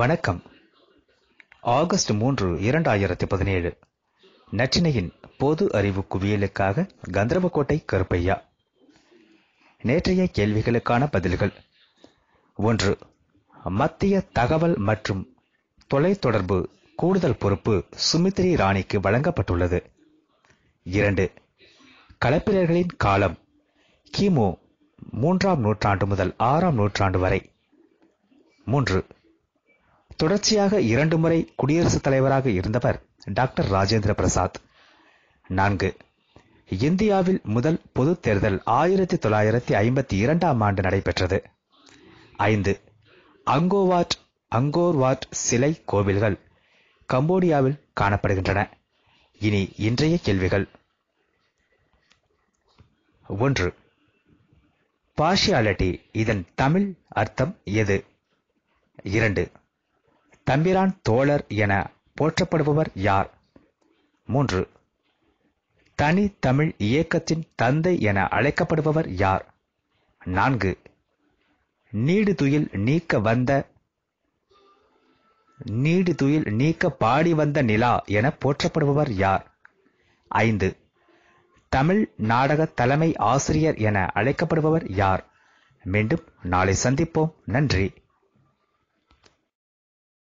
வணக்கம் ஆகஸ்ட் மூன்று இரண்டாயிரத்தி பதினேழு நற்றினையின் பொது அறிவு குவியலுக்காக கந்தரவக்கோட்டை கருப்பையா நேற்றைய கேள்விகளுக்கான பதில்கள் ஒன்று மத்திய தகவல் மற்றும் தொலைத்தொடர்பு கூடுதல் பொறுப்பு சுமித்ரி ராணிக்கு வழங்கப்பட்டுள்ளது இரண்டு கலப்பினர்களின் காலம் கிமு மூன்றாம் நூற்றாண்டு முதல் ஆறாம் நூற்றாண்டு வரை மூன்று தொடர்ச்சியாக இரண்டு முறை குடியரசுத் தலைவராக இருந்தவர் டாக்டர் ராஜேந்திர பிரசாத் நான்கு இந்தியாவில் முதல் பொது தேர்தல் ஆயிரத்தி தொள்ளாயிரத்தி ஐம்பத்தி இரண்டாம் ஆண்டு நடைபெற்றது ஐந்து அங்கோவாட் அங்கோர்வாட் சிலை கோவில்கள் கம்போடியாவில் காணப்படுகின்றன இனி இன்றைய கேள்விகள் ஒன்று பார்ஷியாலிட்டி இதன் தமிழ் அர்த்தம் எது இரண்டு தம்பிரான் தோழர் என போற்றப்படுபவர் யார் மூன்று தனி தமிழ் இயக்கத்தின் தந்தை என அழைக்கப்படுபவர் யார் நான்கு நீடுதுயில் நீக்க வந்த நீடுதுயில் நீக்க பாடி வந்த நிலா என போற்றப்படுபவர் யார் ஐந்து தமிழ் நாடக தலைமை ஆசிரியர் என அழைக்கப்படுபவர் யார் மீண்டும் நாளை சந்திப்போம் நன்றி